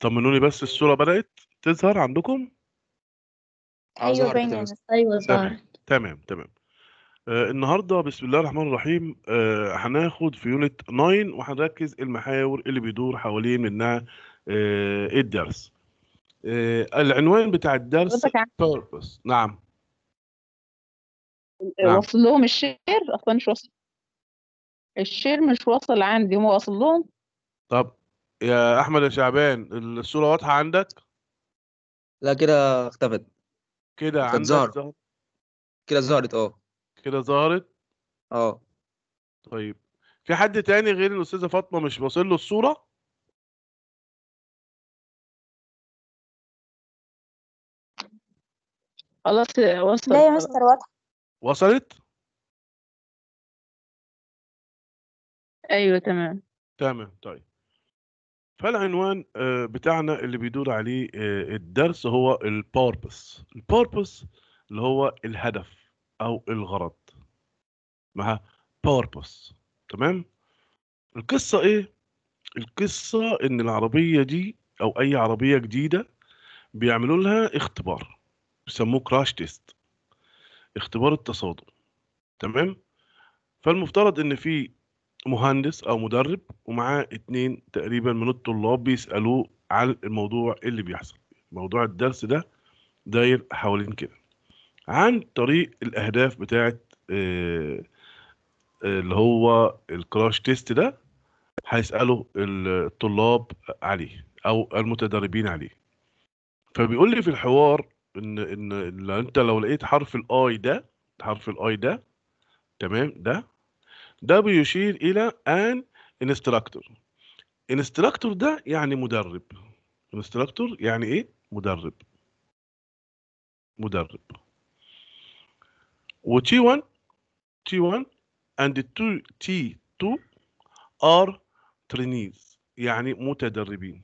طمنوني بس الصورة بدأت تظهر عندكم؟ ايوه باينه ايوه ظهرت تمام تمام آه النهارده بسم الله الرحمن الرحيم آه هناخد في يونت 9 وهنركز المحاور اللي بيدور حوالين منها آه الدرس آه العنوان بتاع الدرس بيربس نعم, نعم. آه، وصل لهم الشير اصلا مش واصل الشير مش واصل عندي هم وصل لهم طب يا احمد يا شعبان الصوره واضحه عندك لا كده اختفت كده عندك كده ظهرت اه كده ظهرت اه طيب في حد تاني غير الاستاذه فاطمه مش واصل له الصوره خلاص وصلت لا يا مستر واضحه وصلت ايوه تمام تمام طيب فالعنوان آه، بتاعنا اللي بيدور عليه آه، الدرس هو البوربس البوربس اللي هو الهدف او الغرض مع باوربوس تمام القصه ايه القصه ان العربيه دي او اي عربيه جديده بيعملوا لها اختبار بيسموه كراش تيست اختبار التصادم تمام فالمفترض ان في مهندس او مدرب ومعاه اتنين تقريبا من الطلاب بيسالوه على الموضوع اللي بيحصل موضوع الدرس ده داير حوالين كده عن طريق الاهداف بتاعه آه، آه، اللي هو الكراش تيست ده هيساله الطلاب عليه او المتدربين عليه فبيقول لي في الحوار ان ان, إن انت لو لقيت حرف الاي ده حرف الاي ده تمام ده ده بيشير الى ان انستراكتور انستراكتور ده يعني مدرب انستراكتور يعني ايه مدرب مدرب وT1 T1 and two T2 are trainees يعني متدربين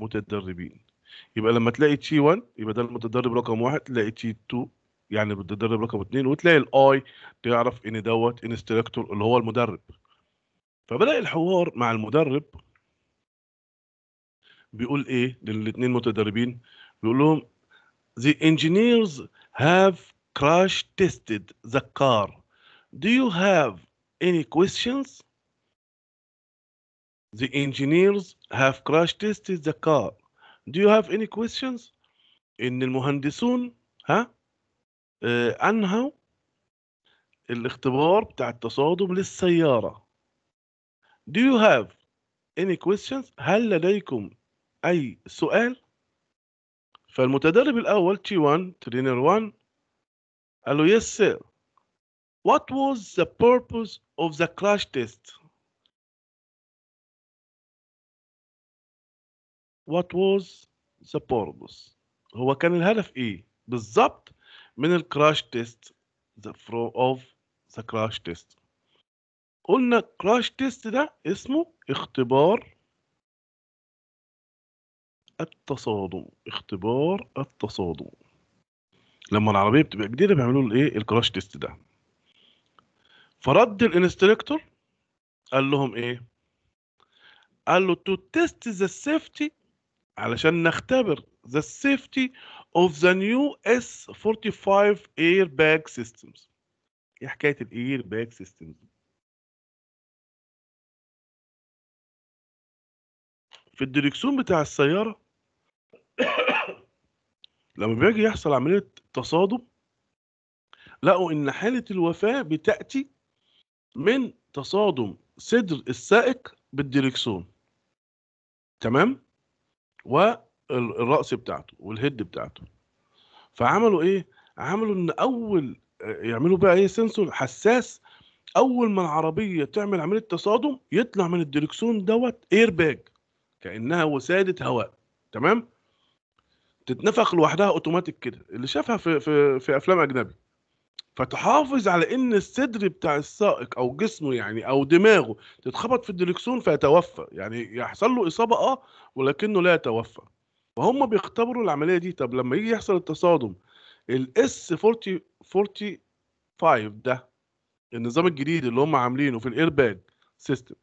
متدربين يبقى لما تلاقي T1 يبقى ده المتدرب رقم واحد تلاقي T2 يعني المتدرب رقم اثنين وتلاقي الاي تعرف ان دوت انستراكتور اللي هو المدرب فبلاقي الحوار مع المدرب بيقول ايه للاثنين متدربين بيقول لهم the engineers have crash tested the car. Do you have any questions? The engineers have crash tested the car. Do you have any questions? إن المهندسون ها أنهوا الاختبار بتاع التصادم للسيارة. Do you have any questions? هل لديكم أي سؤال؟ فالمتدرب الأول T1 Trainer 1 قال له يس سير وات واز ذا بيربز اوف ذا كراش تيست وات واز ذا بيربز هو كان الهدف ايه بالظبط من الكراش تيست ذا فرو اوف ذا كراش تيست قلنا كراش تيست ده اسمه اختبار التصادم اختبار التصادم لما العربيه بتبقى جديده بيعملوا له ايه الكراش تيست ده فرد الانستركتور قال لهم ايه قال له تو تيست ذا سيفتي علشان نختبر ذا سيفتي اوف ذا نيو اس 45 اير باج سيستمز ايه حكايه الاير باج سيستمز في الدركسون بتاع السياره لما بيجي يحصل عملية تصادم لقوا إن حالة الوفاة بتأتي من تصادم صدر السائق بالديركسون تمام والرأس بتاعته والهيد بتاعته فعملوا إيه؟ عملوا إن أول يعملوا بقى إيه سنسور حساس أول ما العربية تعمل عملية تصادم يطلع من الديركسون دوت إير باج كأنها وسادة هواء تمام؟ تتنفخ لوحدها اوتوماتيك كده اللي شافها في في في افلام اجنبي فتحافظ على ان الصدر بتاع السائق او جسمه يعني او دماغه تتخبط في الدركسون فيتوفى يعني يحصل له اصابه اه ولكنه لا يتوفى فهم بيختبروا العمليه دي طب لما يجي يحصل التصادم الاس 40 45 ده النظام الجديد اللي هم عاملينه في الايرباج سيستم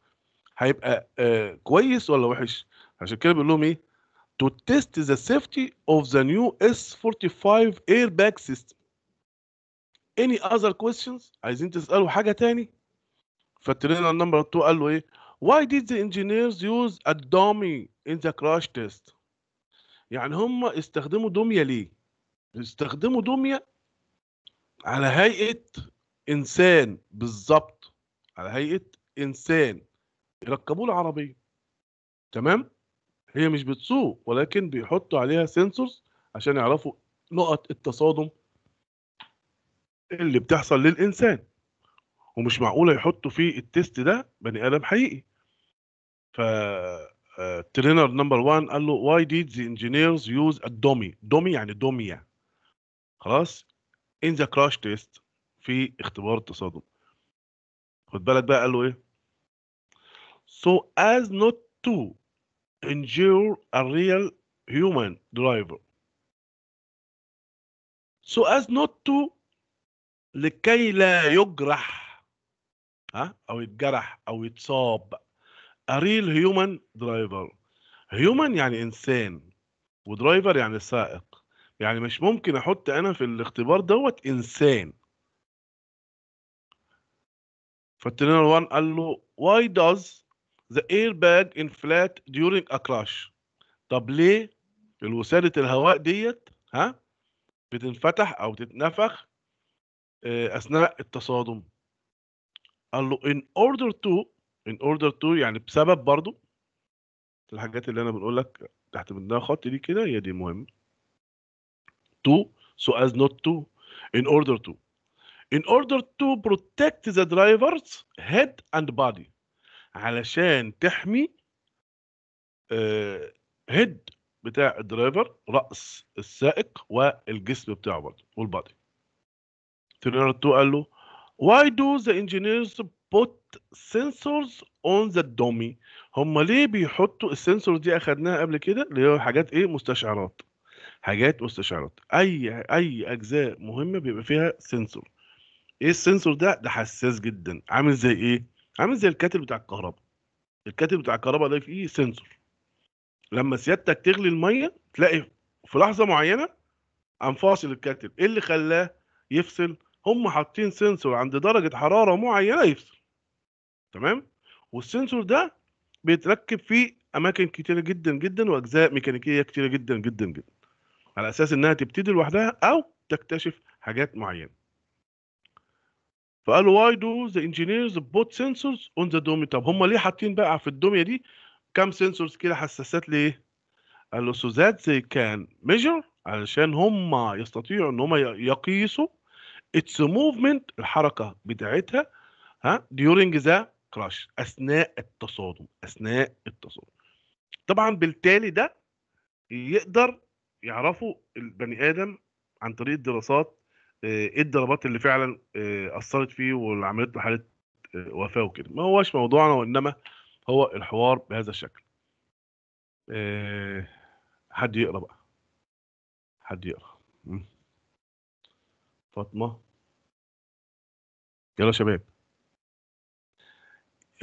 هيبقى آه كويس ولا وحش عشان كده بيقول لهم ايه to test the safety of the new S45 airbag system. Any other questions؟ عايزين تسألوا حاجة تاني؟ فالترينر نمبر 2 قال له إيه؟ Why did the engineers use a dummy in the crash test؟ يعني هم استخدموا دمية ليه؟ استخدموا دمية على هيئة إنسان بالظبط على هيئة إنسان يركبوا له عربية تمام؟ هي مش بتسوق ولكن بيحطوا عليها سنسورز عشان يعرفوا نقط التصادم اللي بتحصل للإنسان ومش معقولة يحطوا في التيست ده بني آدم حقيقي ف ترينر نمبر 1 قال له واي ديد ذا انجينيرز يوز الدومي دومي يعني دوميا يعني. خلاص ان ذا كراش تيست في اختبار التصادم خد بالك بقى قال له ايه so as not to endure a real human driver so as not to لكي لا يجرح ها او يتجرح او يتصاب a real human driver human يعني انسان ودرايفر يعني سائق يعني مش ممكن احط انا في الاختبار دوت انسان فالترينر 1 قال له why does the airbag inflate during a crash طب ليه الوسادة الهواء ديت ها بتنفتح او تتنفخ آه، اثناء التصادم قال له in order to in order to يعني بسبب برضو الحاجات اللي انا بقول لك تحت منها خط دي كده هي دي المهم to so as not to in order to in order to protect the driver's head and body علشان تحمي هيد آه، بتاع الدرايفر راس السائق والجسم بتاعه برضه والبادي تو قال له why do the engineers put sensors on the dummy هم ليه بيحطوا السنسور دي اخدناها قبل كده اللي هي حاجات ايه مستشعرات حاجات مستشعرات اي اي اجزاء مهمه بيبقى فيها سنسور ايه السنسور ده ده حساس جدا عامل زي ايه عامل زي الكاتل بتاع الكهرباء الكاتل بتاع الكهرباء ده فيه سنسور لما سيادتك تغلي الميه تلاقي في لحظه معينه قام فاصل الكاتل ايه اللي خلاه يفصل هم حاطين سنسور عند درجه حراره معينه يفصل تمام والسنسور ده بيتركب في اماكن كتيره جدا جدا واجزاء ميكانيكيه كتيره جدا جدا جدا على اساس انها تبتدي لوحدها او تكتشف حاجات معينه فقالوا واي دو ذا انجينيرز بوت سنسورز اون ذا دومي طب هم ليه حاطين بقى في الدميه دي كام سنسورز كده حساسات ليه؟ قال له سو ذات ذي كان ميجر علشان هم يستطيعوا ان هم يقيسوا اتس موفمنت الحركه بتاعتها ها ديورنج ذا كراش اثناء التصادم اثناء التصادم طبعا بالتالي ده يقدر يعرفوا البني ادم عن طريق الدراسات آه، ايه الضربات اللي فعلا آه، اثرت فيه واللي عملت له حاله آه، وفاه وكده ما هوش موضوعنا وانما هو الحوار بهذا الشكل إيه حد يقرا بقى حد يقرا فاطمه يلا شباب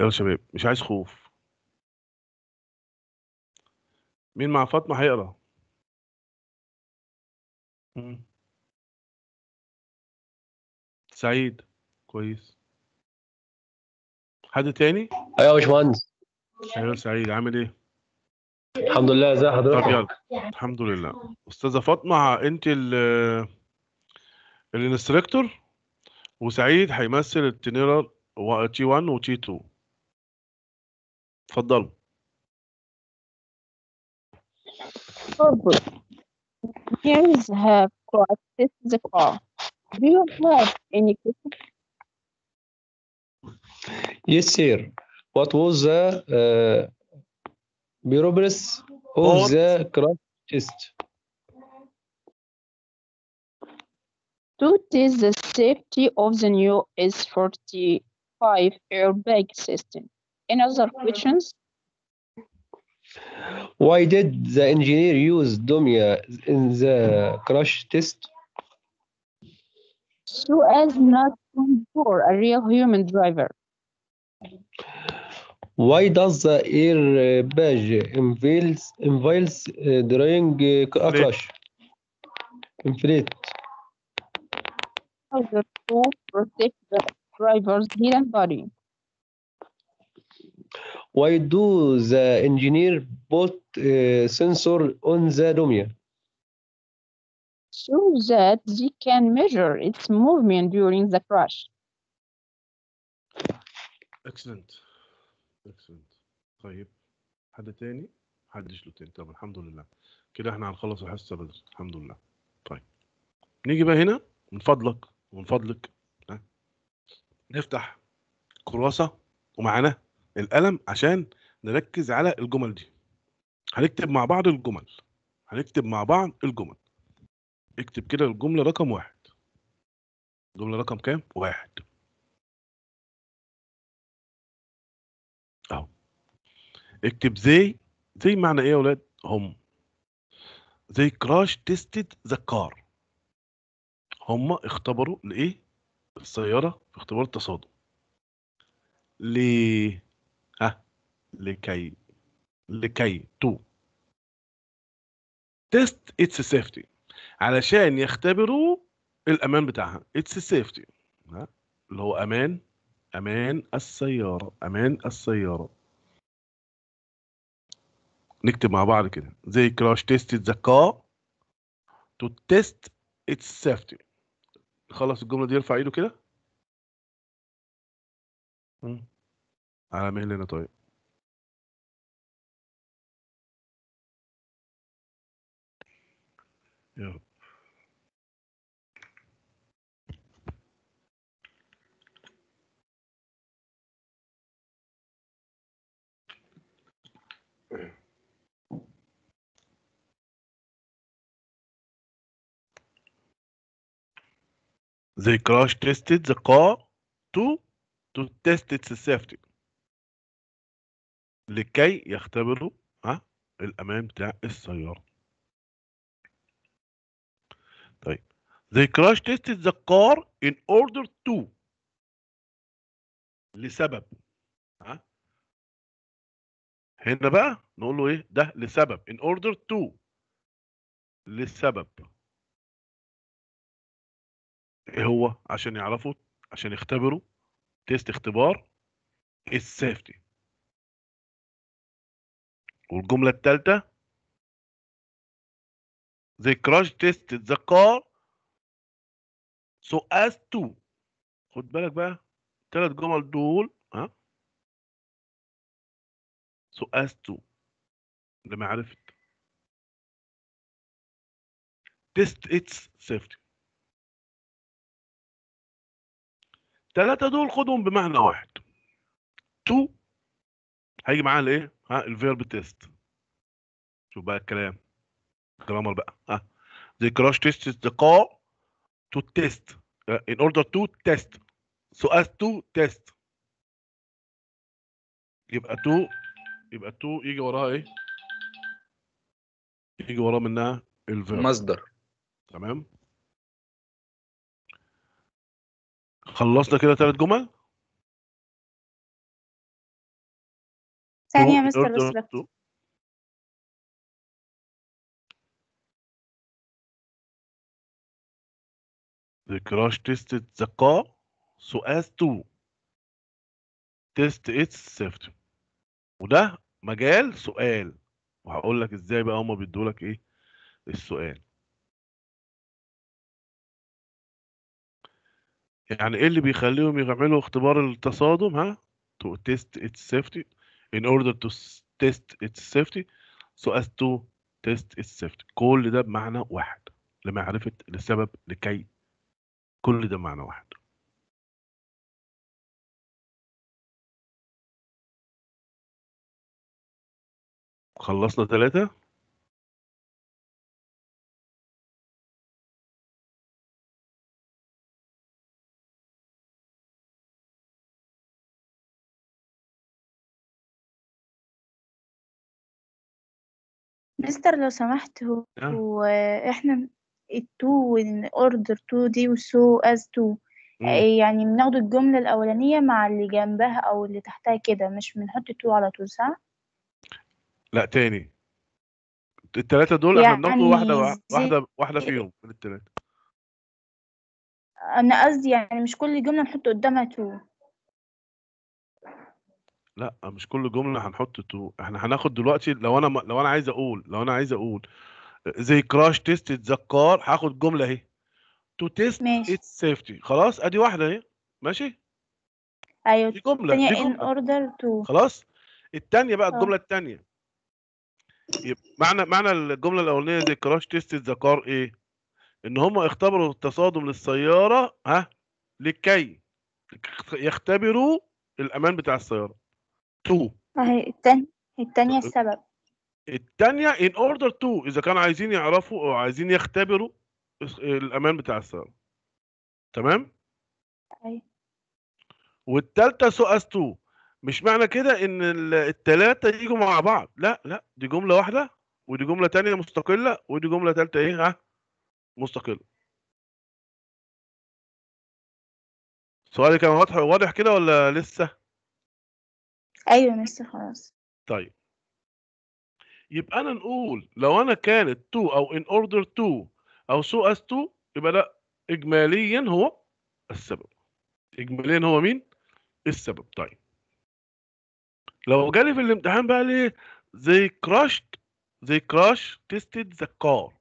يلا شباب مش عايز خوف مين مع فاطمه هيقرا مم. سعيد كويس حد تاني؟ ايوه يا باشمهندس ايوه سعيد عامل ايه؟ الحمد لله ازي حضرتك؟ طب يلا الحمد لله استاذه فاطمه انت ال الانستراكتور وسعيد هيمثل التنيرال تي 1 وتي 2 اتفضلوا her ذهاب This is a car. Do you have any questions? Yes, sir. What was the uh, progress of the crash test? To test the safety of the new S45 airbag system. Any other questions? Why did the engineer use Domia in the crash test? so as not for a real human driver. Why does the airbag uh, badge involves involves uh, during uh, a crash? Inflate. To protect the driver's head and body. Why do the engineer put uh, sensor on the dummy? so that they can measure its movement during the crash. Excellent. Excellent. طيب حد تاني؟ حدش له تاني طب الحمد لله كده احنا هنخلص الحصه بدر الحمد لله طيب نيجي بقى هنا من فضلك ومن فضلك ها نفتح كراسه ومعانا القلم عشان نركز على الجمل دي هنكتب مع بعض الجمل هنكتب مع بعض الجمل اكتب كده الجملة رقم واحد جملة رقم كام؟ واحد اهو اكتب زي زي معنى ايه يا ولاد؟ هم زي كراش تيستد ذا كار هم اختبروا لايه؟ السيارة في اختبار التصادم ل ها؟ لكي لكي تو تيست اتس سيفتي علشان يختبروا الامان بتاعها اتس سيفتي اللي هو امان امان السياره امان السياره نكتب مع بعض كده زي كراش تيست ذا كار تو تيست اتس سيفتي خلص الجمله دي يرفع ايده كده على مهلنا طيب يلا They crash tested the car to to test its safety لكي يختبروا ها الأمان بتاع السيارة طيب They crash tested the car in order to لسبب ها هنا بقى نقول له ايه ده لسبب in order to للسبب ايه هو عشان يعرفوا عشان يختبروا تيست اختبار السيفتي والجملة الثالثة they crash tested the car so as to خد بالك بقى الثلاث جمل دول ها so as to لمعرفة test its safety ثلاثة دول خدهم بمعنى واحد تو هيجي معاها الايه؟ ها الفيرب تيست شوف بقى الكلام جرامر بقى ها the كراش تيست is the car to test آه، in order to test so as to test يبقى تو يبقى تو يجي وراها ايه؟ يجي وراها منها الفيرب مصدر تمام خلصنا كده ثلاث جمل ثانية مستر أسرة The crash tested the car so as to test its safety وده مجال سؤال وهقول لك ازاي بقى هما بيدوا لك ايه السؤال يعني ايه اللي بيخليهم يعملوا اختبار التصادم ها to test its safety in order to test its safety so as to test its safety كل ده بمعنى واحد لمعرفة السبب لكي كل ده بمعنى واحد خلصنا ثلاثة مستر لو سمحت هو نعم. احنا التو اوردر تو دي وسو از تو يعني بناخد الجملة الأولانية مع اللي جنبها أو اللي تحتها كده مش بنحط تو على طول صح؟ لا تاني التلاتة دول يعني احنا بناخد يعني واحدة واحدة واحدة فيهم من التلاتة أنا قصدي يعني مش كل جملة نحط قدامها تو لا مش كل جمله هنحط تو احنا هناخد دلوقتي لو انا لو انا عايز اقول لو انا عايز اقول زي كراش تيست اتذكار هاخد جمله اهي تو تيست اتس سيفتي خلاص ادي واحده اهي ماشي ايوه دي جمله دي ان اوردر تو خلاص الثانيه بقى آه. الجمله الثانيه معنى معنى الجمله الاولانيه زي كراش تيست اتذكار ايه ان هم اختبروا التصادم للسياره ها لكي يختبروا الامان بتاع السياره تو اهي آه، الثانيه التانية السبب التانية in order to إذا كانوا عايزين يعرفوا أو عايزين يختبروا الأمان بتاع السبب تمام؟ أيوة والتالتة so as to مش معنى كده إن التلاتة يجوا مع بعض لا لا دي جملة واحدة ودي جملة تانية مستقلة ودي جملة تالتة إيه ها؟ مستقلة سؤالي كان واضح واضح كده ولا لسه؟ ايوه ميسي خلاص طيب يبقى انا نقول لو انا كانت تو او ان اوردر تو او سو اس تو يبقى لا اجماليا هو السبب اجماليا هو مين السبب طيب لو جالي في الامتحان بقى ليه they crushed they crash tested the car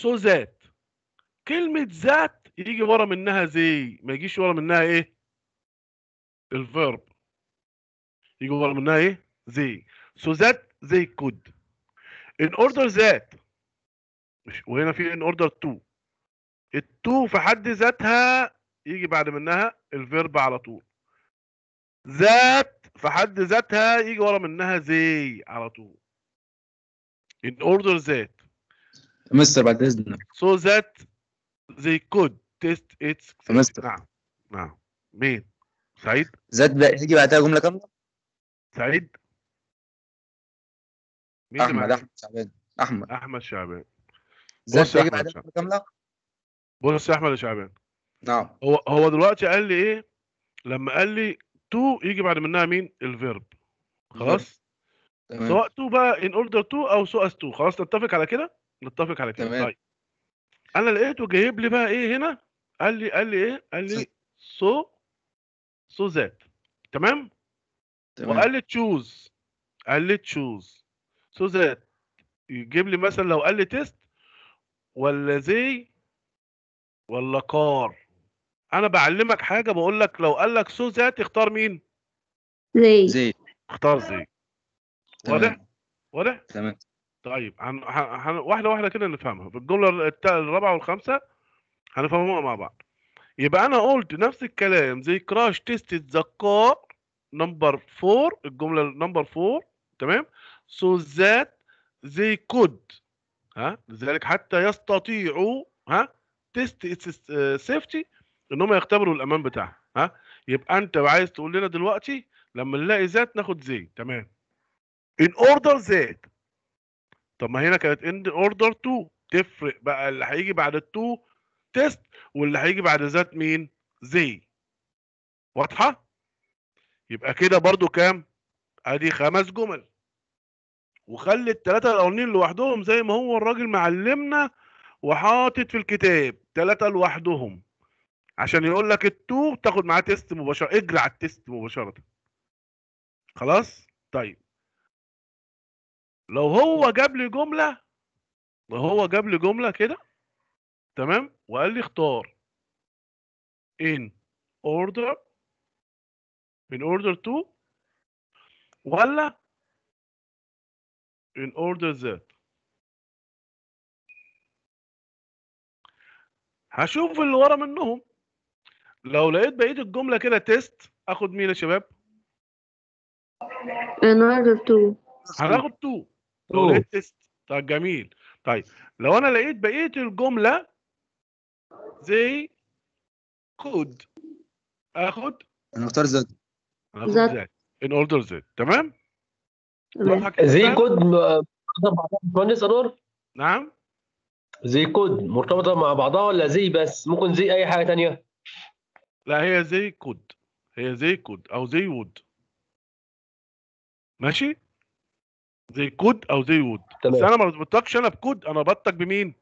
so that كلمة ذات يجي ورا منها زي ما يجيش ورا منها ايه الفيرب You ورا منها ايه؟ زي So that they could. In order that وهنا في in order to. التو في حد ذاتها يجي بعد منها الفيرب على طول. ذات في حد ذاتها يجي ورا منها زي على طول. In order that. مستر بعد اذنك. So that they could test its. مستر. نعم. نعم. مين؟ سعيد؟ ذات يجي بعدها جملة كاملة؟ سعيد مين احمد احمد شعبان احمد احمد شعبان بص احمد شعبان بص احمد شعبان نعم هو هو دلوقتي قال لي ايه لما قال لي تو يجي بعد منها مين الفيرب خلاص تمام. سواء تو بقى ان اوردر تو او سو اس تو خلاص نتفق على كده نتفق على كده طيب انا لقيته جايب لي بقى ايه هنا قال لي قال لي ايه قال لي سو سو ذات تمام وقال لي تشوز قال لي تشوز سو ذات يجيب لي مثلا لو قال لي تيست ولا زي ولا كار انا بعلمك حاجه بقول لك لو قال لك سو ذات اختار مين زي زي اختار زي واضح واضح تمام طيب هن... واحده واحده كده نفهمها في الجمله الرابعه والخامسه هنفهموها مع بعض يبقى انا قلت نفس الكلام زي كراش تيست ذا كار نمبر 4 الجمله نمبر 4 تمام سو ذات زي كود ها لذلك حتى يستطيعوا ها تيست سيفتي ان هم يختبروا الامان بتاعها ها يبقى انت عايز تقول لنا دلوقتي لما نلاقي ذات ناخد زي تمام ان اوردر ذات طب ما هنا كانت ان اوردر 2 تفرق بقى اللي هيجي بعد ال2 تيست واللي هيجي بعد ذات مين زي واضحه يبقى كده برضو كام ادي خمس جمل وخلي الثلاثه الاولانيين لوحدهم زي ما هو الراجل معلمنا وحاطط في الكتاب ثلاثه لوحدهم عشان يقول لك التو تاخد معاه تيست مباشره اجري على التيست مباشره خلاص طيب لو هو جاب لي جمله لو هو جاب لي جمله كده تمام وقال لي اختار in order in order to ولا in order that هشوف اللي ورا منهم لو لقيت بقيه الجمله كده تيست اخد مين يا شباب in order to هناخد تو تيست oh. طيب جميل طيب لو انا لقيت بقيه الجمله زي كود اخد انا اختار ذات in order ذات تمام زي كود مهندس انور نعم زي كود مرتبطه مع بعضها ولا زي بس ممكن زي اي حاجه تانية لا هي زي كود هي زي كود او زي وود ماشي زي كود او زي وود تمام. بس انا ما بربطكش انا بكود انا بربطك بمين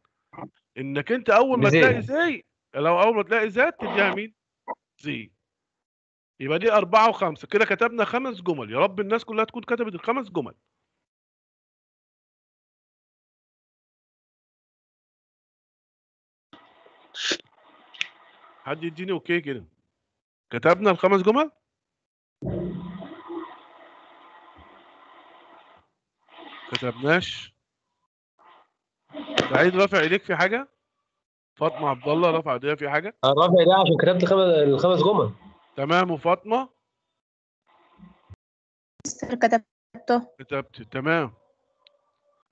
انك انت اول ما تلاقي زي لو اول ما تلاقي ذات تديها مين زي يبقى دي أربعة وخمسة كده كتبنا خمس جمل يا رب الناس كلها تكون كتبت الخمس جمل حد يديني اوكي كده كتبنا الخمس جمل كتبناش سعيد رافع ايديك في حاجه فاطمه عبد الله رافع ايديها في حاجه رافع ايديها عشان كتبت الخمس جمل تمام وفاطمة مستر كتبته كتبته تمام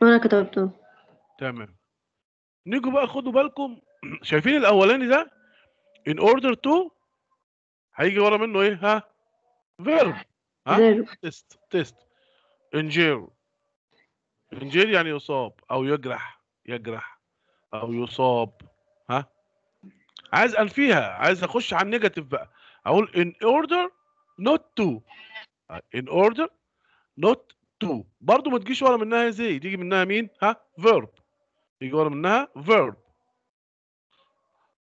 وانا كتبته تمام نيجوا بقى خدوا بالكم شايفين الاولاني ده in order to هيجي ورا منه ايه ها verb ها تيست تيست injure injure يعني يصاب او يجرح يجرح او يصاب ها عايز انفيها عايز اخش على النيجاتيف بقى اقول in order not to آه، in order not to برضه ما تجيش ورا منها زي تيجي منها مين ها verb يجي ورا منها verb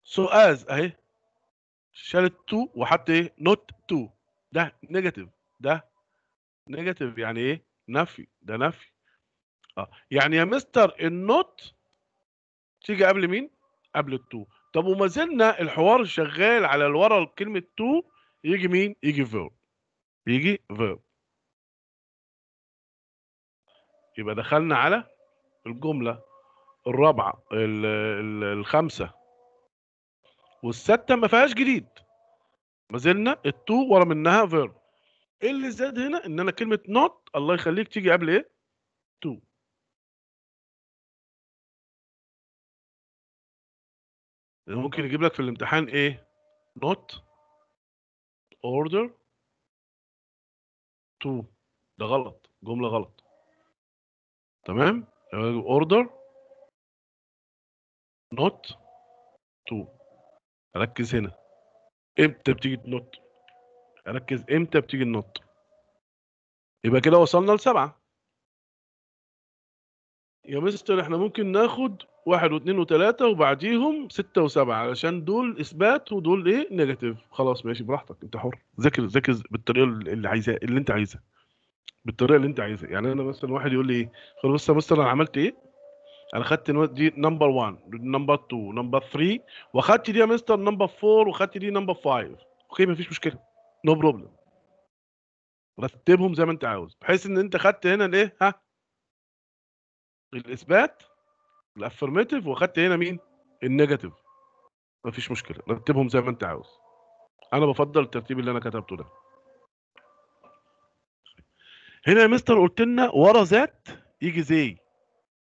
so as اهي شالت to وحط ايه not to ده نيجاتيف ده نيجاتيف يعني ايه نفي ده نفي اه يعني يا مستر النوت تيجي قبل مين قبل التو طب وما زلنا الحوار شغال على الورا كلمه تو يجي مين يجي فيرب يجي فيرب يبقى دخلنا على الجمله الرابعه الخامسه والسته ما فيهاش جديد ما زلنا التو ورا منها فيرب ايه اللي زاد هنا ان انا كلمه نوت الله يخليك تيجي قبل ايه تو ممكن يجيب لك في الامتحان ايه not order to ده غلط جملة غلط تمام order not to ركز هنا امتى بتيجي النوت ركز امتى بتيجي النوت يبقى كده وصلنا لسبعة يا مستر احنا ممكن ناخد واحد واثنين وثلاثة وبعديهم ستة وسبعة علشان دول إثبات ودول إيه نيجاتيف خلاص ماشي براحتك أنت حر ذاكر ذاكر بالطريقة اللي عايزاها اللي أنت عايزها بالطريقة اللي أنت عايزها يعني أنا مثلا واحد يقول لي خلاص بص بص أنا عملت إيه أنا خدت دي نمبر 1 نمبر 2 نمبر 3 وخدت دي يا مستر نمبر 4 وخدت دي نمبر 5 أوكي مفيش مشكلة نو no بروبلم رتبهم زي ما أنت عاوز بحيث إن أنت خدت هنا الإيه ها الإثبات الافرميتيف واخدت هنا مين النيجاتيف مفيش مشكله رتبهم زي ما انت عاوز انا بفضل الترتيب اللي انا كتبته ده هنا يا مستر قلت لنا ورا ذات يجي زي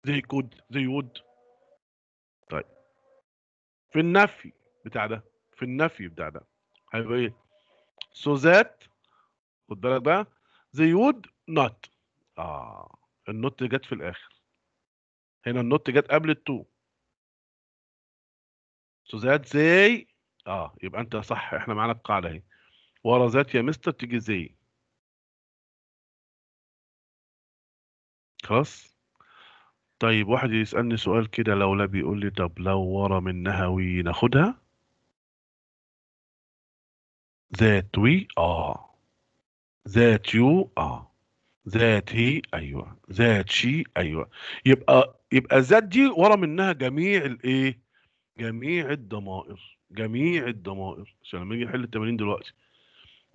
زي كود زي وود طيب في النفي بتاع ده في النفي بتاع ده هيبقى ايه سو ذات خد بالك بقى زي وود نوت اه النوت جت في الاخر هنا النوت جت قبل ال2 سو ذات زي اه يبقى انت صح احنا معانا القاعده اهي ورا ذات يا مستر تيجي زي خلاص طيب واحد يسألني سؤال كده لو لا بيقول لي طب لو ورا منها وي ناخدها ذات وي اه ذات يو اه ذات هي ايوه ذات شي ايوه يبقى يبقى ذات دي ورا منها جميع الايه جميع الضمائر جميع الضمائر عشان لما نيجي نحل التمارين دلوقتي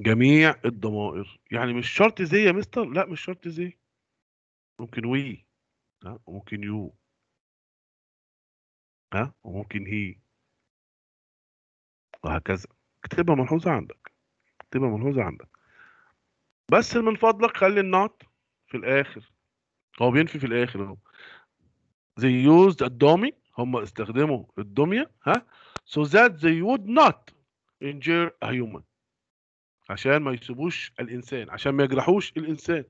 جميع الضمائر يعني مش شرط زي يا مستر لا مش شرط زي ممكن وي ها وممكن يو ها وممكن هي وهكذا اكتبها ملحوظه عندك اكتبها ملحوظه عندك بس من فضلك خلي النعت في الاخر هو بينفي في الاخر اهو they used a dummy هم استخدموا الدميه ها so that they would not injure a human عشان ما يسيبوش الانسان عشان ما يجرحوش الانسان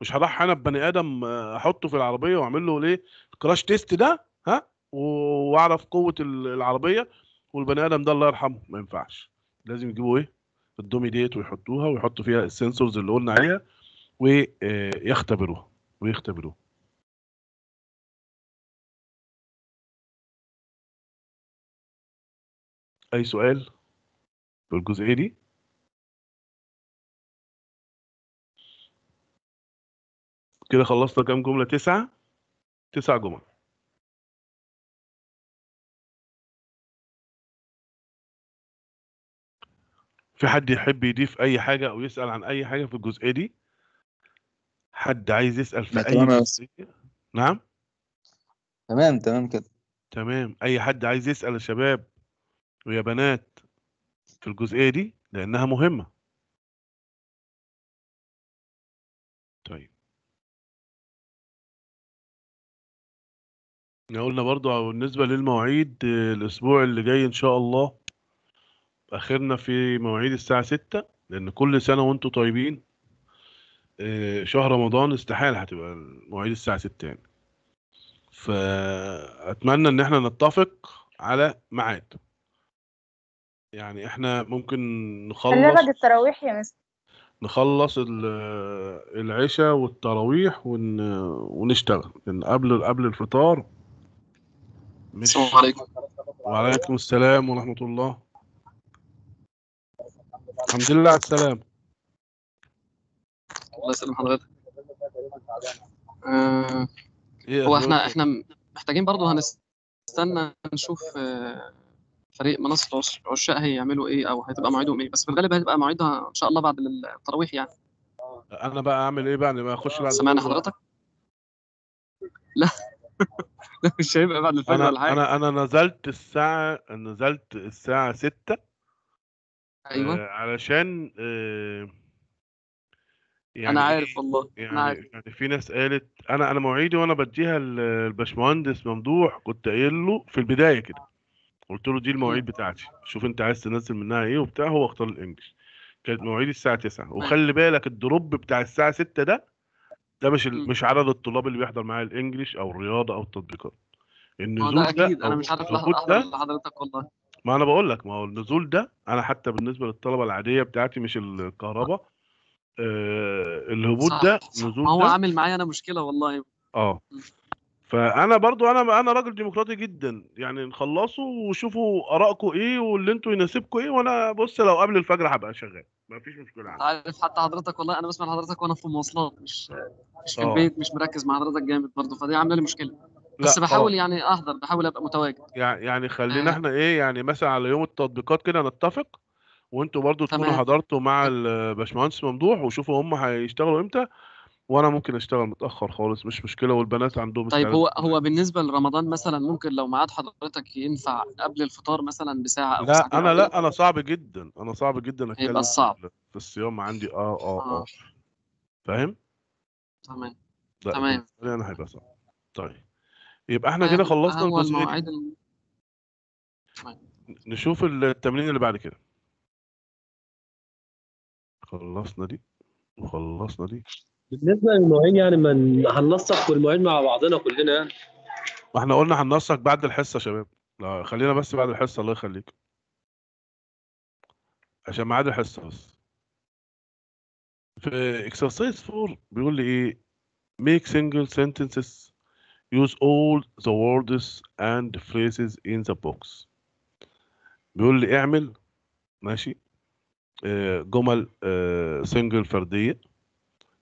مش هروح انا ببني ادم احطه في العربيه واعمل له ليه كراش تيست ده ها واعرف قوه العربيه والبني ادم ده الله يرحمه ما ينفعش لازم يجيبوا ايه الدومي ديت ويحطوها ويحطوا فيها السنسورز اللي قلنا عليها ويختبروها ويختبروها اي سؤال في الجزئيه دي كده خلصنا كام جمله تسعه تسع جمل في حد يحب يضيف اي حاجه او يسال عن اي حاجه في الجزئيه دي حد عايز يسال في اي جزئيه نعم تمام تمام كده تمام اي حد عايز يسال يا شباب ويا بنات في الجزئيه دي لانها مهمه طيب احنا قلنا برضو بالنسبه للمواعيد الاسبوع اللي جاي ان شاء الله اخرنا في مواعيد الساعه ستة لان كل سنه وانتم طيبين آه، شهر رمضان استحاله هتبقى مواعيد الساعه ستة يعني فاتمنى ان احنا نتفق على ميعاد يعني احنا ممكن نخلص بعد التراويح يا مستر نخلص آه، العشاء والتراويح ون... آه، ونشتغل لان قبل قبل الفطار مش... السلام عليكم وعليكم السلام ورحمه الله الحمد لله على السلامة الله يسلم حضرتك إيه، آه، هو احنا إيه؟ احنا محتاجين برضه هنستنى نشوف آه، فريق منصة عشاق هيعملوا ايه او هتبقى مواعيدهم ايه بس في الغالب هتبقى مواعيدها ان شاء الله بعد التراويح يعني انا بقى اعمل ايه بعد ما اخش بعد سمعنا حضرتك؟ لا لا مش هيبقى بعد الفجر ولا حاجه انا انا نزلت الساعه نزلت الساعه 6 ايوه آه علشان آه يعني انا عارف والله يعني انا عارف يعني في ناس قالت انا انا مواعيدي وانا بديها الباشمهندس ممدوح كنت قايل له في البدايه كده قلت له دي المواعيد أيوه. بتاعتي شوف انت عايز تنزل منها ايه وبتاع هو اختار الانجليش كانت مواعيدي الساعه 9 أيوه. وخلي بالك الدروب بتاع الساعه 6 ده ده مش مش عدد الطلاب اللي بيحضر معايا الانجليش او الرياضه او التطبيقات النزول ده, ده اكيد انا مش عارف لحضرتك والله ما انا بقول لك ما هو النزول ده انا حتى بالنسبه للطلبه العاديه بتاعتي مش الكهرباء آه الهبوط صح. ده نزول هو عامل معايا انا مشكله والله اه فانا برضو انا انا راجل ديمقراطي جدا يعني نخلصوا وشوفوا ارائكم ايه واللي انتوا يناسبكم ايه وانا بص لو قبل الفجر هبقى شغال ما فيش مشكله عندي عارف حتى حضرتك والله انا بسمع حضرتك وانا في المواصلات مش مش في آه. البيت مش مركز مع حضرتك جامد برضو فدي عامله لي مشكله بس بحاول آه. يعني احضر بحاول ابقى متواجد يعني خلينا آه. احنا ايه يعني مثلا على يوم التطبيقات كده نتفق وانتوا برضو تكونوا تمام. حضرتوا مع الباشمهندس ممدوح وشوفوا هم هيشتغلوا امتى وانا ممكن اشتغل متاخر خالص مش مشكله والبنات عندهم طيب هو هو بالنسبه لرمضان مثلا ممكن لو ميعاد حضرتك ينفع قبل الفطار مثلا بساعه او لا انا لا انا صعب جدا انا صعب جدا اتكلم يبقى صعب في الصيام عندي اه اه اه, آه. فاهم تمام تمام انا هيبقى صعب طيب يبقى احنا كده خلصنا الجزئيه دي. نشوف التمرين اللي بعد كده خلصنا دي وخلصنا دي بالنسبه للمواعيد يعني ما هننسق المواعيد مع بعضنا كلنا يعني ما احنا قلنا هننسق بعد الحصه يا شباب لا خلينا بس بعد الحصه الله يخليك عشان ميعاد الحصه بس في اكسرسايز 4 بيقول لي ايه ميك سنجل سنتنسز Use all the words and phrases in the box بيقول لي اعمل ماشي جمل سنجل فردية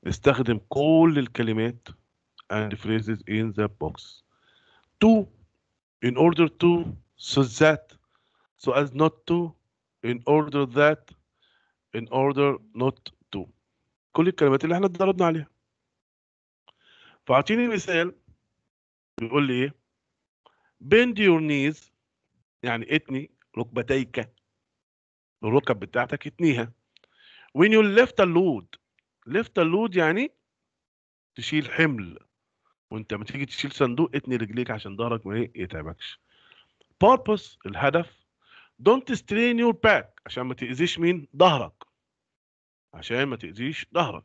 استخدم كل الكلمات and phrases in the box to in order to so that so as not to in order that in order not to كل الكلمات اللي احنا اتدربنا عليها فاعطيني مثال بيقول لي ايه bend your knees يعني اتني ركبتيك الركب بتاعتك اتنيها when you lift a load lift a load يعني تشيل حمل وانت ما تيجي تشيل صندوق اتني رجليك عشان ظهرك ما يتعبكش purpose الهدف don't strain your back عشان ما تأذيش مين ظهرك عشان ما تأذيش ظهرك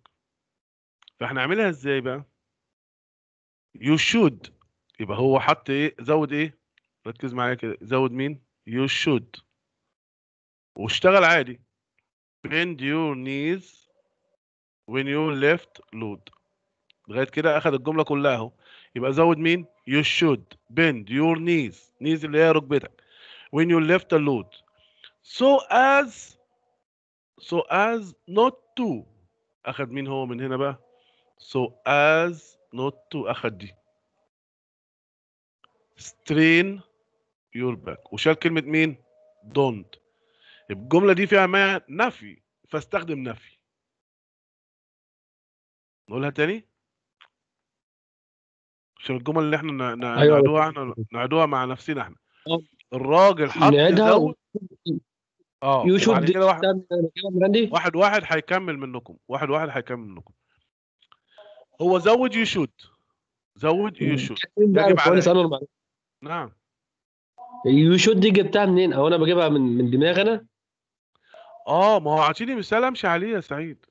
فاحنا عاملها ازاي بقى you should يبقى هو حط ايه زود ايه ركز معايا كده زود مين يو شود واشتغل عادي bend your knees when you lift load لغايه كده اخد الجمله كلها اهو يبقى زود مين يو شود bend your knees knees اللي هي ركبتك when you lift the load so as so as not to اخد مين هو من هنا بقى so as not to اخد دي strain your back وشال كلمه مين don't الجمله دي فيها ما نفي فاستخدم نفي نقولها تاني عشان الجمل اللي احنا أيوة. نعدوها احنا نعدوها مع نفسنا احنا آه. الراجل حط اه يو شود واحد واحد واحد هيكمل منكم واحد واحد هيكمل منكم هو زود يو شود زود يو شود يجب عليه نعم يو شوت دي جبتها منين او انا بجيبها من من دماغي انا اه ما هو اعطيني مثال امشي عليه يا سعيد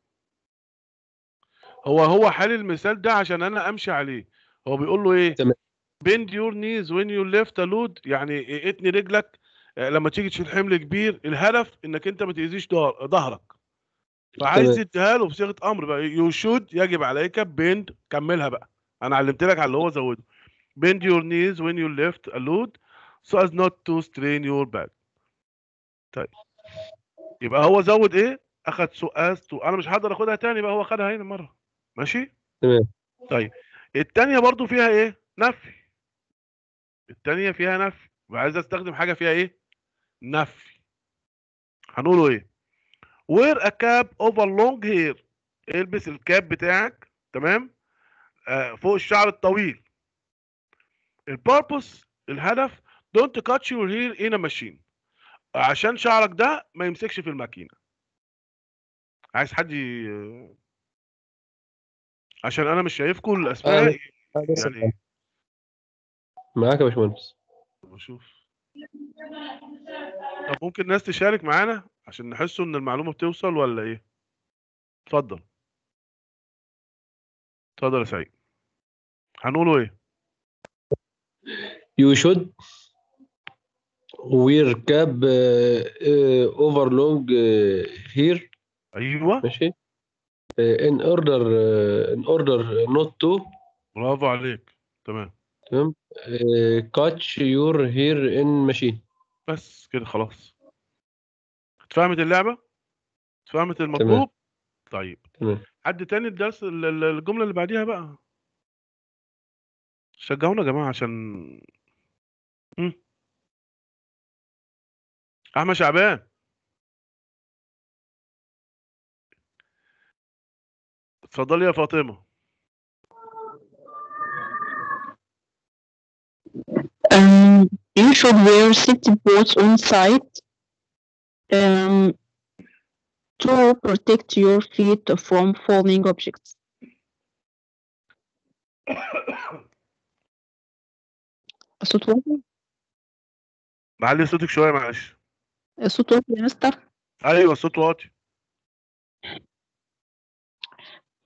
هو هو حال المثال ده عشان انا امشي عليه هو بيقول له ايه تمام بند يور نيز وين يو ليفت لود يعني اتني رجلك آه، لما تيجي تشيل حمل كبير الهدف انك انت ما تاذيش ظهرك فعايز تديها له بصيغه امر بقى يو شود يجب عليك بند كملها بقى انا علمت لك على اللي هو زوده Bend your knees when you lift a load so as not to strain your back. طيب يبقى هو زود ايه؟ اخذ سو تو انا مش هقدر اخدها تاني يبقى هو خدها هنا مره ماشي؟ تمام طيب الثانيه برضو فيها ايه؟ نفي الثانيه فيها نفي وعايز استخدم حاجه فيها ايه؟ نفي هنقوله ايه؟ وير ا كاب اوفر لونج هير البس الكاب بتاعك تمام؟ آه فوق الشعر الطويل البربوس الهدف دونت كاتش يور هير ان ماشين عشان شعرك ده ما يمسكش في الماكينه عايز حد ي... عشان انا مش شايفكم الاسماء آه. يعني معاك يا باشمهندس بشوف طب ممكن الناس تشارك معانا عشان نحسوا ان المعلومه بتوصل ولا ايه اتفضل اتفضل يا سعيد هنقوله ايه يو شود uh, over long uh, hair uh, ايوه ماشي uh, order uh, in order not to برافو عليك تمام تمام uh, catch your hair in machine بس كده خلاص اتفهمت اللعبه اتفهمت المطلوب طيب تمام. حد تاني الدرس الجمله اللي بعديها بقى شجعونا يا جماعه عشان مم. احمد شعبان اتفضلي يا فاطمه Um, you should wear safety boots on site um, to protect your feet from falling objects. it working? معلي صوتك شويه معلش الصوت واطي يا مستر ايوه الصوت واطي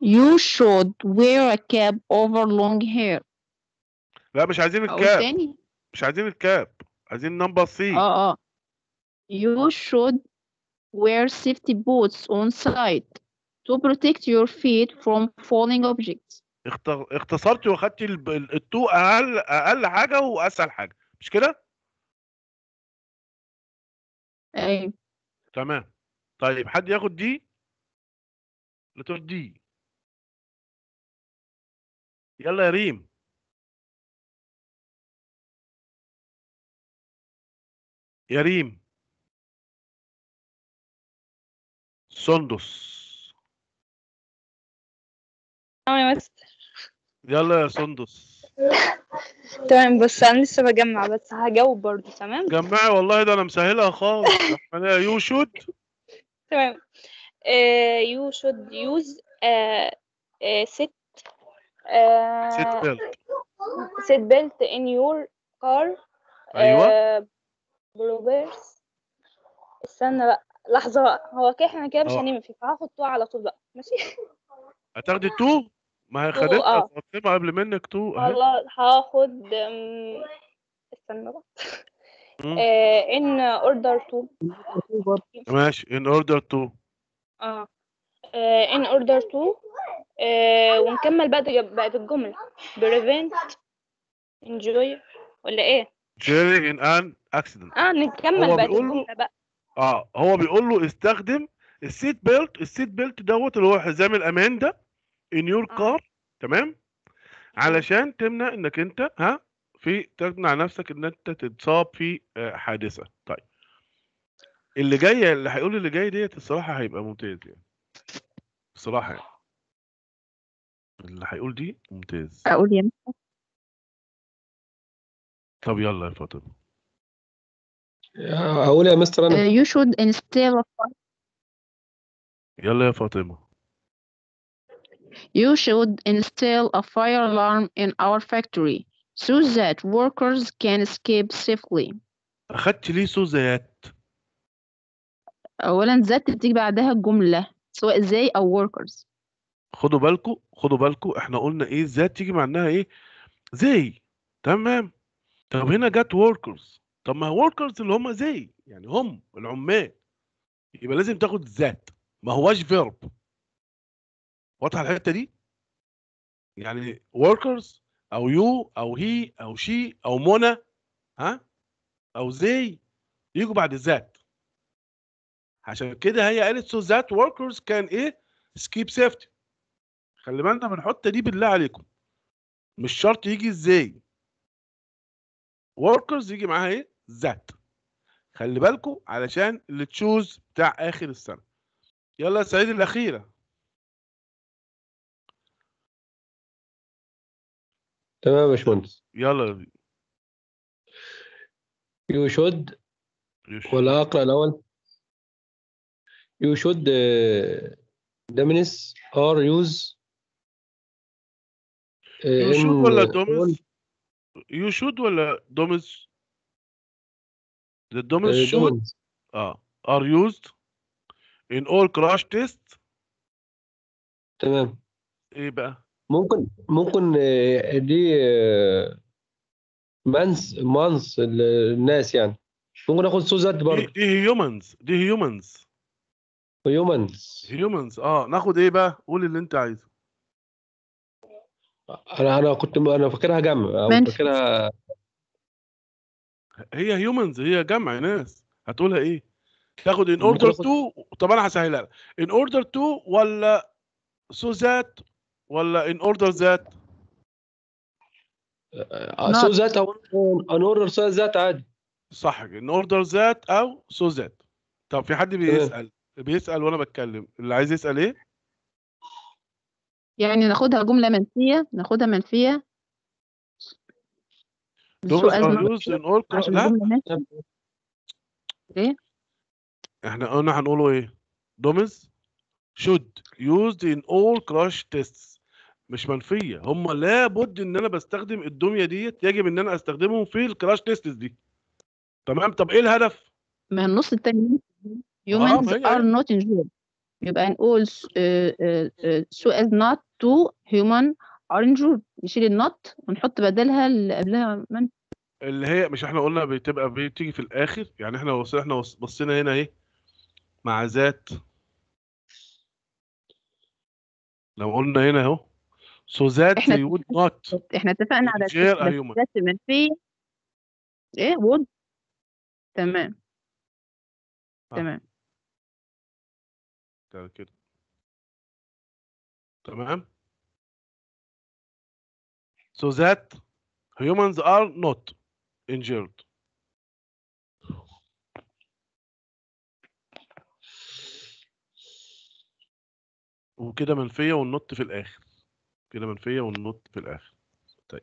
You should wear a cap over long hair. لا مش عايزين الكاب مش عايزين الكاب عايزين نمبر سي اه اه You should wear safety boots on site to protect your feet from falling objects. اختصرتي واخدتي التو اقل اقل حاجه واسهل حاجه مش كده؟ أيوه. تمام طيب حد ياخد دي لتروح دي يلا يا ريم يا ريم سندس يلا يا سندس تمام بس انا لسه بجمع بس هجاوب برضه تمام جمعي والله ده انا مسهلها خالص انا يو شود تمام يو شود يوز ست ست بيلت ست بيلت ان يور كار ايوه آه، استنى بقى لحظه بقى هو كده احنا كده مش أه. هنمشي فهاخد تو على طول بقى ماشي هتاخدي تو ما هي خدتها اه قبل منك تو والله هاخد استنى بقى ان اوردر تو ماشي in order to اه ان اوردر تو ونكمل بقى بقت الجمل بريفنت انجوي ولا ايه جيري in an accident اه نكمل هو بقى الجملة بقى اه هو بيقول له استخدم السيت بيلت السيت بيلت دوت اللي هو حزام الامان ده ان يور كار تمام علشان تمنع انك انت ها في تمنع نفسك ان انت تتصاب في آه، حادثه طيب اللي جاي اللي هيقول اللي جاي ديت الصراحه هيبقى ممتاز يعني الصراحه يعني اللي هيقول دي ممتاز اقول يمتى طب يلا يا فاطمه اقول يا مستر انا يو شود انستيل يلا يا فاطمه You should install a fire alarm in our factory so that workers can escape safely. أخدت ليه so that. أولا ذات بتيجي بعدها الجملة سواء زي أو workers خدوا بالكوا خدوا بالكوا احنا قلنا ايه that تيجي معناها ايه زي تمام طب هنا جت workers طب ما workers اللي هم زي يعني هم العمال يبقى لازم تاخد ذات ما هواش فيرب واضحه الحته دي يعني workers او يو او هي او شي او منى ها او زي يجوا بعد الذات عشان كده هي قالت سو ذات workers كان ايه سكيب سيفتي خلي بالنا من الحته دي بالله عليكم مش شرط يجي ازاي workers يجي معاها ايه ذات خلي بالكم علشان اللي تشوز بتاع اخر السنه يلا يا سعيد الاخيره تمام يا باشمهندس يلا يو شود ولا اقرا الاول يو شود دومينس ار يوز يو شود ولا دومينس The domains should uh, are used in all crash tests تمام ايه بقى ممكن ممكن آه، دي آه، مانس مانس الناس يعني ممكن اخد سوزات برضه دي هيومنز دي هيومنز هيومنز هيومنز اه ناخد ايه بقى قول اللي انت عايزه انا انا كنت انا فاكرها جمع او فاكرها هي هيومنز هي جمع ناس هتقولها ايه تاخد ان اوردر 2 طب انا هسهلها لك ان اوردر 2 ولا سوزات ولا ان اوردر ذات سو ذات او ان اوردر سو ذات عادي صح ان اوردر ذات او سو ذات طب في حد بيسال بيسال وانا بتكلم اللي عايز يسال ايه يعني ناخدها جمله منفيه ناخدها منفيه ايه احنا قلنا هنقوله ايه دومز should use in all crash tests مش منفيه هم لابد ان انا بستخدم الدميه ديت يجب ان انا استخدمهم في الكراش تيستس دي تمام طب ايه الهدف ما النص التاني humans آه are إيه؟ not injured يبقى نقول uh, uh, uh, so as not to human are injured نشيل النط ونحط بدلها اللي قبلها من اللي هي مش احنا قلنا بتبقى بتيجي في الاخر يعني احنا وصل احنا بصينا هنا ايه مع ذات لو قلنا هنا اهو So that احنا they would not احنا اتفقنا على a human. ايه would تمام آه. تمام كده كده تمام so that humans are not injured وكده منفية والنط في الآخر كده منفيه وننط في الاخر طيب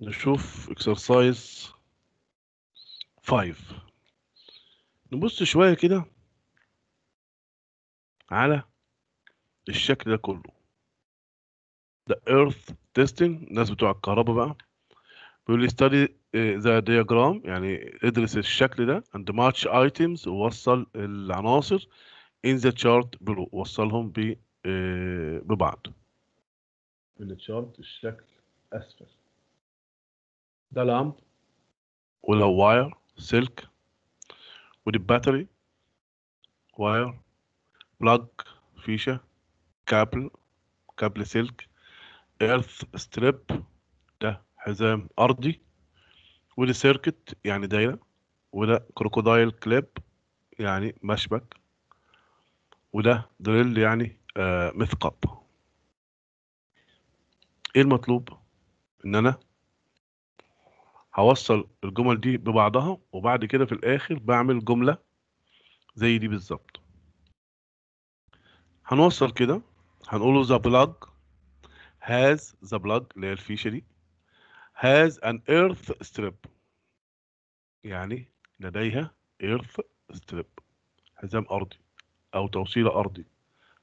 نشوف اكسرسايز 5 نبص شويه كده على الشكل ده كله ذا Earth Testing الناس بتوع الكهرباء بقى بيقول لي study ذا uh, diagram يعني ادرس الشكل ده and match items ووصل العناصر in the chart below وصلهم ب آه، ببعض التشارت الشكل اسفل ده لامب وده واير سلك ودي باتري واير بلاج فيشة كابل كابل سلك ايرث ستريب ده حزام ارضي ودي سيركت يعني دايره وده كروكودايل كليب يعني مشبك وده دريل يعني آه، مثقب ايه المطلوب ان انا هوصل الجمل دي ببعضها وبعد كده في الاخر بعمل جملة زي دي بالظبط هنوصل كده هنقوله the plug has the plug اللي هي الفيشة دي has an earth strip يعني لديها earth strip حزام أرضي أو توصيلة أرضي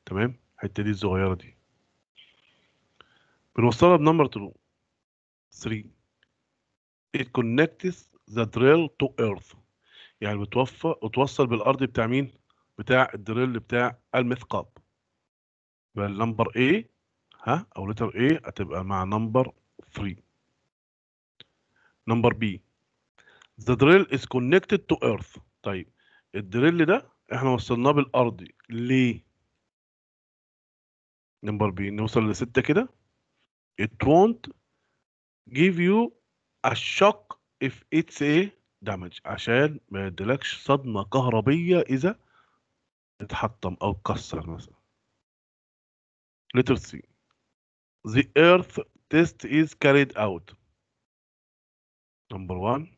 تمام الحته دي الصغيره دي بنوصلها بنمبر 2 3 it connects the drill to earth يعني بتوفى وتوصل بالارض بتاع مين بتاع الدريل بتاع المثقاب يبقى A ها او لتر A هتبقى مع نمبر 3 نمبر B the drill is connected to earth طيب الدريل ده احنا وصلناه بالارض ليه نمبر بي نوصل لستة كده it won't give you a shock if it's a damage عشان ما يدلكش صدمة كهربية إذا اتحطم أو اتكسر مثلا letter C the earth test is carried out number one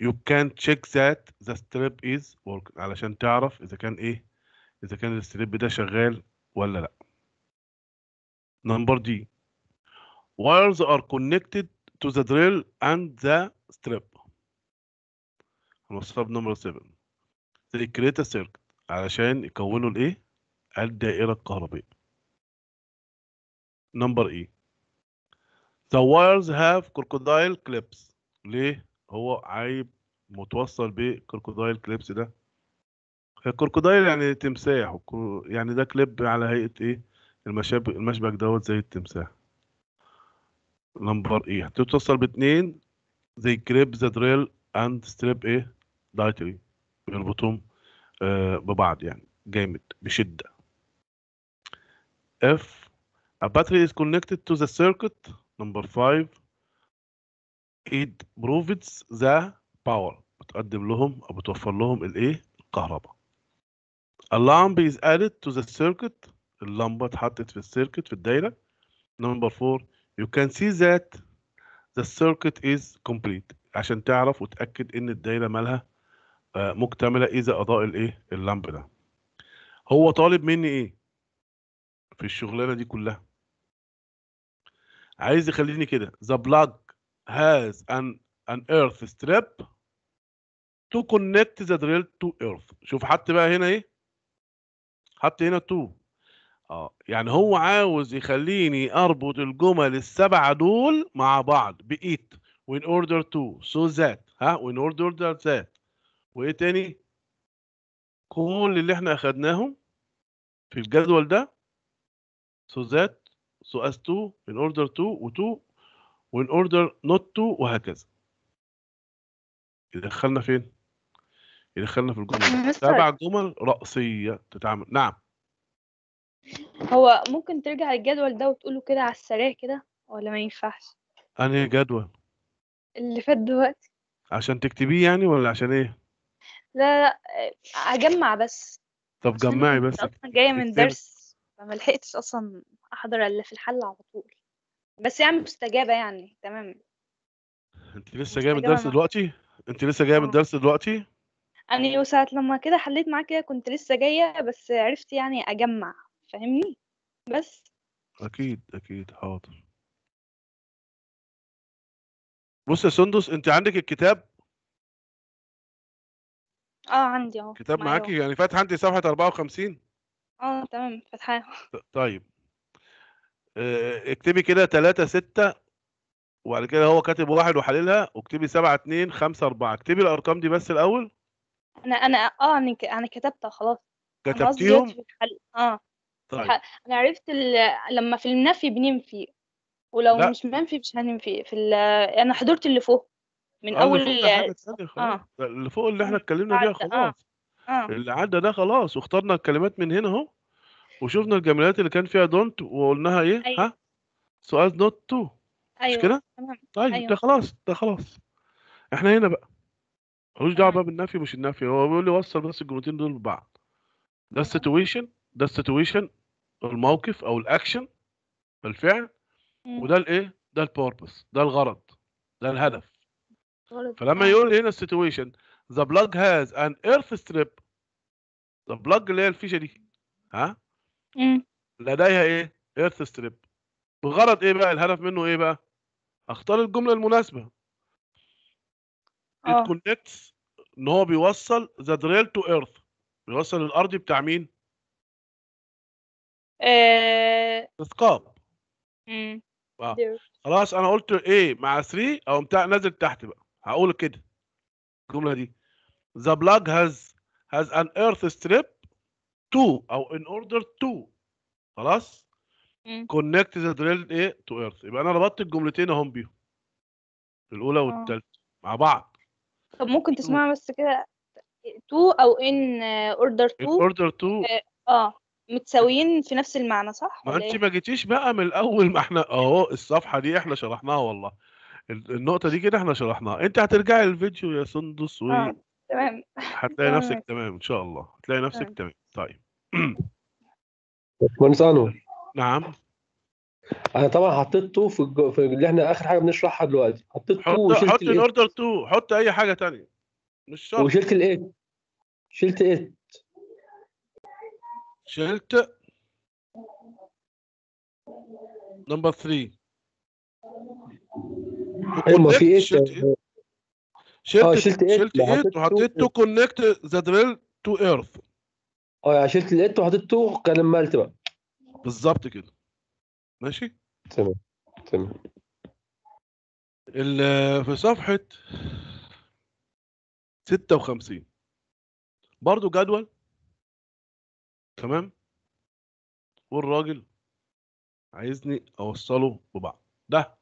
you can check that the strip is working علشان تعرف إذا كان إيه إذا كان الستريب ده شغال ولا لا نمبر دي wires are connected to the drill and the strip السب بنمبر 7 they create a circuit علشان يكونوا الايه الدائره الكهربائيه نمبر ايه e. the wires have crocodile clips ليه هو عيب متوصل بكروكودايل كليبس ده الكروكودايل يعني تمساح يعني ده كليب على هيئه ايه المشاب المشبك دوت زي التمساح نمبر ايه هتتصل باتنين زي كريب ذا دريل اند ستريب ايه دايتري بيربطهم آه ببعض يعني جامد بشده اف A battery is connected to the circuit. Number five. It provides the power. بتقدم لهم أو بتوفر لهم الإيه؟ الكهرباء. lamp is added to the circuit اللمبة اتحطت في السيركت في الدايرة number 4 you can see that the circuit is complete عشان تعرف وتأكد إن الدايرة مالها آه، مكتملة إذا أضاء الإيه اللمب ده هو طالب مني إيه في الشغلانة دي كلها عايز يخليني كده the plug has an an earth strip to connect the drill to earth شوف حتى بقى هنا إيه حط هنا تو اه يعني هو عاوز يخليني اربط الجمل السبعه دول مع بعض بإيت وان اوردر تو سو ذات ها وان اوردر ذات وايه تاني كل اللي احنا اخدناهم في الجدول ده سو ذات سو اس تو ان اوردر تو وتو 2 وان اوردر نوت تو وهكذا دخلنا فين يدخلنا في الجمل سبع جمل رأسية تتعمل نعم هو ممكن ترجع الجدول ده وتقوله كده على السريع كده ولا ما ينفعش أنهي جدول اللي فات دلوقتي عشان تكتبيه يعني ولا عشان ايه لا لا آه، اجمع بس طب جمعي بس اصلا جايه من درس فما لحقتش اصلا احضر اللي في الحل على طول بس يعني مستجابه يعني تمام انت لسه جايه من الدرس دلوقتي انت لسه جايه من آه. الدرس دلوقتي أنا وساعة لما كده حليت معاه كده كنت لسه جاية بس عرفت يعني أجمع فاهمني بس اكيد اكيد حاضر بص يا سندس انت عندك الكتاب اه عندي اهو كتاب معاكي يعني فاتحه انت صفحه 54 اه تمام فاتحاه طيب آه، اكتبي كده 3 6 وبعد كده هو كاتب واحد وحللها واكتبي 7 2 5 4 اكتبي الارقام دي بس الاول انا انا اه انا انا كتبتها خلاص كتبتيهم؟ اه طيب. انا عرفت لما في النفي بننفي ولو لا. مش منفي مش هننفي في انا حضرت اللي فوق من أيوة، آه اول اللي فوق, آه. اللي فوق اللي احنا اتكلمنا بيها آه، خلاص آه. آه. اللي عدى ده خلاص واخترنا الكلمات من هنا اهو وشفنا الجملات اللي كان فيها دونت وقلناها ايه أيوة. ها سؤال نوت تو أيوة. مش كده؟ طيب أيوة. ده خلاص ده خلاص احنا هنا بقى ملوش دعوه بقى بالنفي مش النفي هو بيقول لي وصل بس الجملتين دول ببعض ده السيتويشن ده السيتويشن الموقف او الاكشن الفعل وده الايه ده البوربس ده الغرض ده الهدف فلما آه. يقول هنا السيتويشن ذا بلاج هاز ان ايرث ستريب ذا بلاج اللي هي الفيشه دي ها لديها ايه ايرث ستريب بغرض ايه بقى الهدف منه ايه بقى اختار الجمله المناسبه ات آه. كونكتس ان هو بيوصل ذا دريل تو ايرث بيوصل الارض بتاع مين؟ اثقاب آه... امم خلاص انا قلت ايه مع 3 او بتاع نازل تحت بقى هقول كده الجمله دي ذا بلاج هاز هاز ان ايرث ستريب to او ان اوردر to خلاص كونكت ذا دريل ايه تو ايرث يبقى انا ربطت الجملتين اهم بيهم الاولى آه. والثالثه مع بعض طب ممكن تسمعها بس كده 2 او ان اوردر 2 اوردر 2 اه متساويين في نفس المعنى صح؟ ما انت إيه؟ ما جيتيش بقى من الاول ما احنا اهو الصفحه دي احنا شرحناها والله النقطه دي كده احنا شرحناها انت هترجعي الفيديو يا سندس و آه. تمام هتلاقي نفسك تمام ان شاء الله هتلاقي نفسك تمام طيب ونسانو نعم انا طبعا حطيت تو في, في اللي احنا اخر حاجه بنشرحها دلوقتي حطيت تو حط حط الاوردر تو حط اي حاجه ثانيه مش شرط وشلت الايت شلت ات شلت نمبر 3 ايوه في ايه شلت يعني. شلت ايت آه، شلت ايت وحطيت تو كونكت ذا دريل تو ايرث اه يعني شلت الايت وحطيت تو كملت بقى بالظبط كده ماشي تمام تمام في صفحة 56 برضو جدول تمام والراجل عايزني اوصله ببعض ده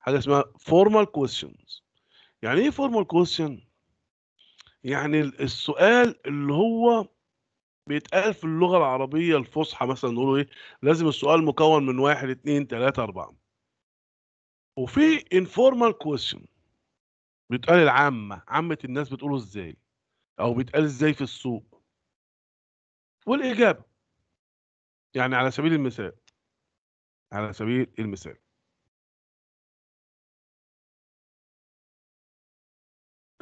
حاجه اسمها فورمال questions يعني ايه فورمال question يعني السؤال اللي هو بيتقال في اللغه العربيه الفصحى مثلا نقوله ايه لازم السؤال مكون من واحد اثنين ثلاثة اربعه وفي انفورمال كويشن بيتقال العامه عامه الناس بتقوله ازاي او بيتقال ازاي في السوق والاجابه يعني على سبيل المثال على سبيل المثال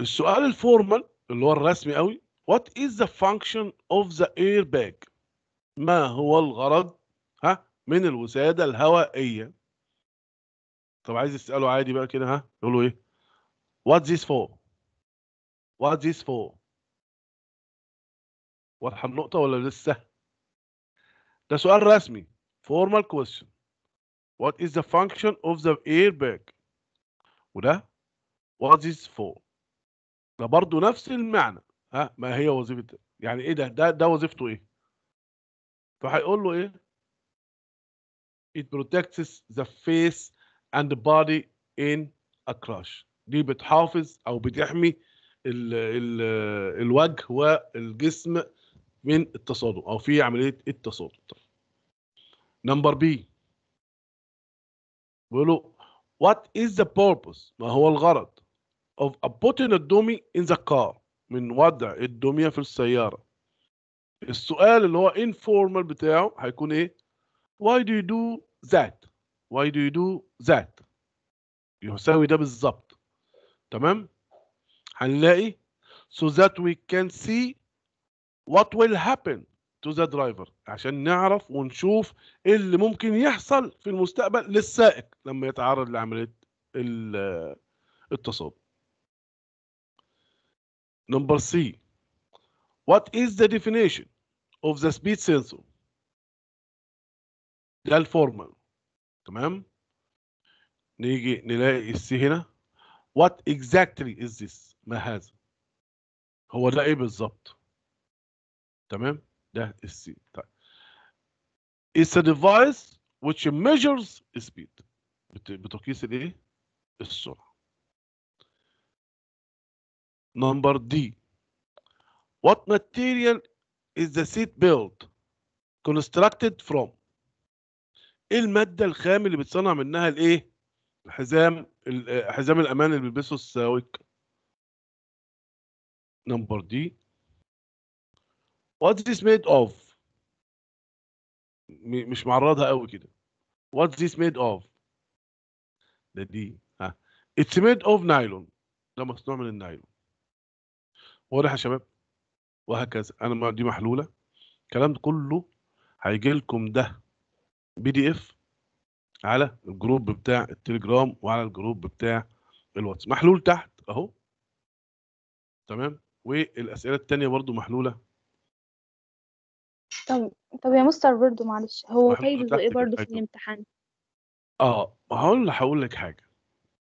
السؤال الفورمال اللي هو الرسمي قوي What is the function of the airbag? ما هو الغرض ها من الوسادة الهوائية؟ طب عايز تسأله عادي بقى كده ها يقولوا إيه؟ What this for? What this for? واضحة النقطة ولا لسه؟ ده سؤال رسمي formal question What is the function of the airbag? وده What is for? ده برضه نفس المعنى ها ما هي وظيفه يعني ايه ده ده ده وظيفته ايه فهيقول له ايه it protects the face and the body in a crash دي بتحافظ او بتحمي ال ال الوجه والجسم من التصادم او في عمليه التصادم نمبر بي بيقولوا what is the purpose ما هو الغرض of putting a dummy in the car من وضع الدميه في السياره السؤال اللي هو informal بتاعه هيكون ايه why do you do that why do you do that يساوي ده بالظبط تمام هنلاقي so that we can see what will happen to the driver عشان نعرف ونشوف ايه اللي ممكن يحصل في المستقبل للسائق لما يتعرض لعمليه التصادم Number C, what is the definition of the speed sensor؟ ده الفورمال تمام؟ نيجي نلاقي السي هنا what exactly is this؟ ما هذا؟ هو ده ايه بالظبط؟ تمام؟ ده السي طيب It's a device which measures speed بتقيس الايه؟ السرعة Number D. What material is the seat built constructed from? ايه المادة الخام اللي بتصنع منها الايه؟ حزام حزام الامان اللي بيلبسه السواق. Number D. What is this made of؟ مش معرضها قوي كده. What is this made of؟ ده دي ها. It's made of nylon. ده مصنوع من النايلون. واضح يا شباب وهكذا انا دي محلوله الكلام كله هيجي لكم ده بي دي اف على الجروب بتاع التليجرام وعلى الجروب بتاع الواتس محلول تحت اهو تمام والاسئله الثانيه برضو محلوله طب طب يا مستر برضو معلش هو طيب ايه برضو في الامتحان اه هقول هقول لك حاجه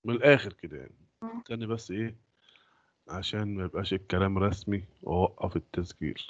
من الاخر كده يعني آه. استني بس ايه عشان ما يبقاش الكلام رسمي وأوقف التسجيل